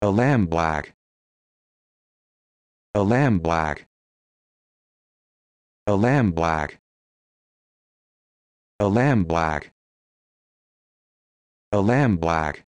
A lamb black. A lamb black. A lamb black. A lamb black. A lamb black.